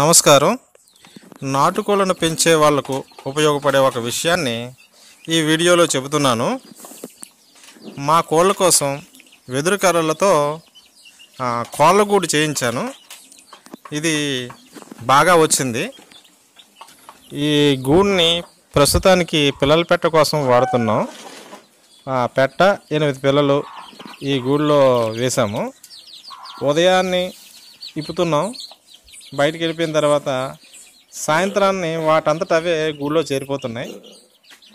నమస్కారం నాటుకోళ్ళను పెంచే వాళ్లకు ఉపయోగపడే ఒక విషయాన్ని ఈ వీడియోలో చెబుతున్నాను మా కోళ్ళ కోసం వెదురు కర్రలతో కోళ్ళగూడు చేయించాను ఇది బాగా వచ్చింది ఈ గూడిని ప్రస్తుతానికి పిల్లల పెట్ట కోసం వాడుతున్నాం పెట్ట ఎనిమిది పిల్లలు ఈ గూడిలో వేసాము ఉదయాన్నే ఇప్పుతున్నాం బయటికి వెళ్ళిపోయిన తర్వాత సాయంత్రాన్ని వాటంతట అవే గూళ్ళో చేరిపోతున్నాయి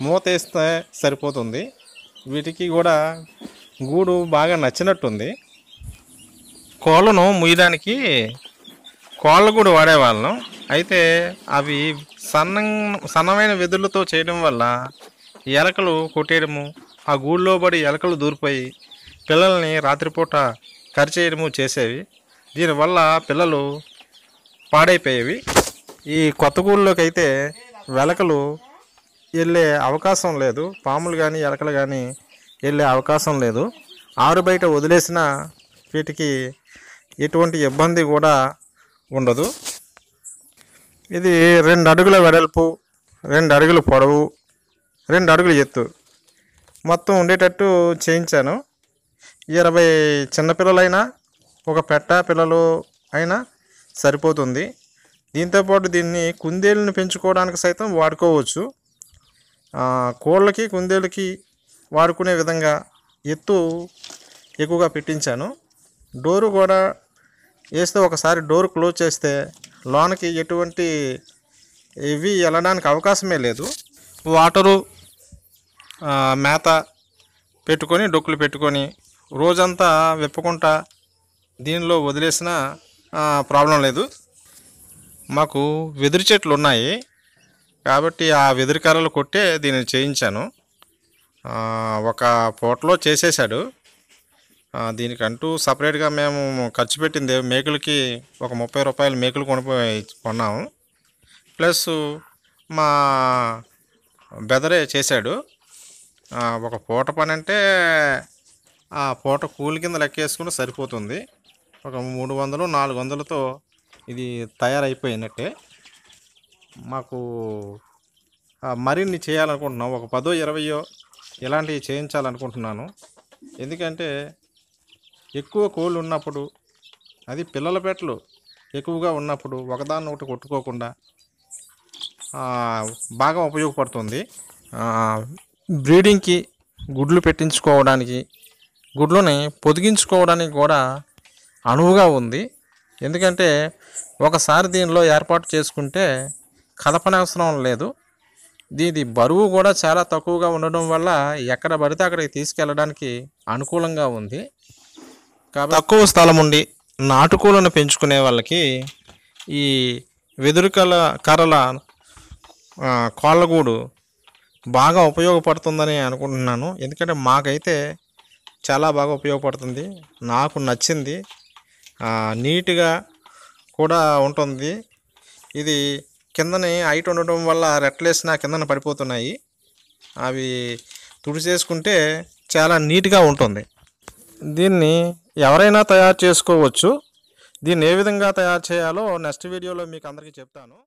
మూత వేస్తే సరిపోతుంది వీటికి కూడా గూడు బాగా నచ్చినట్టుంది కోళ్ళను ముయ్యడానికి కోళ్ళ గూడు వాడేవాళ్ళం అయితే అవి సన్న సన్నమైన వెదులతో చేయడం వల్ల ఎలకలు కొట్టేయడము ఆ గూళ్ళో పడి ఎలకలు దూరిపోయి పిల్లల్ని రాత్రిపూట కరిచేయడము చేసేవి దీనివల్ల పిల్లలు పాడైపోయేవి ఈ గూళ్ళలోకి అయితే వెలకలు వెళ్ళే అవకాశం లేదు పాములు కానీ ఎలకలు కానీ వెళ్ళే అవకాశం లేదు ఆరు బయట వదిలేసిన వీటికి ఎటువంటి ఇబ్బంది కూడా ఉండదు ఇది రెండు అడుగుల వెడల్పు రెండు అడుగులు పొడవు రెండు అడుగులు ఎత్తు మొత్తం ఉండేటట్టు చేయించాను ఇరవై చిన్నపిల్లలైనా ఒక పెట్ట పిల్లలు అయినా సరిపోతుంది దీంతోపాటు దీన్ని కుందేళ్ళను పెంచుకోవడానికి సైతం వాడుకోవచ్చు కోళ్ళకి కుందేలకి వాడుకునే విధంగా ఎత్తు ఎక్కువగా పెట్టించాను డోరు కూడా వేస్తే ఒకసారి డోర్ క్లోజ్ చేస్తే లోనకి ఎటువంటి ఇవి వెళ్ళడానికి అవకాశమే లేదు వాటరు మేత పెట్టుకొని డొక్కులు పెట్టుకొని రోజంతా విప్పకుండా దీనిలో వదిలేసిన ప్రాబ్లం లేదు మాకు వెదురు చెట్లు ఉన్నాయి కాబట్టి ఆ వెదురు కర్రలు కొట్టే దీన్ని చేయించాను ఒక పూటలో చేసేసాడు దీనికంటూ సపరేట్గా మేము ఖర్చు పెట్టింది మేకులకి ఒక ముప్పై రూపాయలు మేకులు కొనిపోయి కొన్నాము ప్లస్ మా బెదరే చేశాడు ఒక పూట పని అంటే ఆ పూట కూలి కింద లెక్కేసుకుంటే సరిపోతుంది ఒక మూడు వందలు నాలుగు వందలతో ఇది తయారైపోయినట్టే మాకు మరిన్ని చేయాలనుకుంటున్నాం ఒక పదో ఇరవయో ఇలాంటివి చేయించాలనుకుంటున్నాను ఎందుకంటే ఎక్కువ కోళ్ళు ఉన్నప్పుడు అది పిల్లల పెట్టలు ఎక్కువగా ఉన్నప్పుడు ఒకదాన్ని ఒకటి కొట్టుకోకుండా బాగా ఉపయోగపడుతుంది బ్రీడింగ్కి గుడ్లు పెట్టించుకోవడానికి గుడ్లని పొదిగించుకోవడానికి కూడా అణువుగా ఉంది ఎందుకంటే ఒకసారి దీనిలో ఏర్పాటు చేసుకుంటే కలపనవసరం లేదు దీని బరువు కూడా చాలా తక్కువగా ఉండడం వల్ల ఎక్కడ పడితే అక్కడికి తీసుకెళ్ళడానికి అనుకూలంగా ఉంది కాబట్టి తక్కువ స్థలం ఉండి నాటుకూలను పెంచుకునే వాళ్ళకి ఈ వెదురు కల కర్రల కోళ్ళగూడు బాగా ఉపయోగపడుతుందని అనుకుంటున్నాను ఎందుకంటే మాకైతే చాలా బాగా ఉపయోగపడుతుంది నాకు నచ్చింది నీట్గా కూడా ఉంటుంది ఇది కిందని హైట్ ఉండటం వల్ల రెట్లేసిన కిందన పడిపోతున్నాయి అవి తుడిచేసుకుంటే చాలా నీట్గా ఉంటుంది దీన్ని ఎవరైనా తయారు చేసుకోవచ్చు దీన్ని ఏ విధంగా తయారు చేయాలో నెక్స్ట్ వీడియోలో మీకు అందరికీ చెప్తాను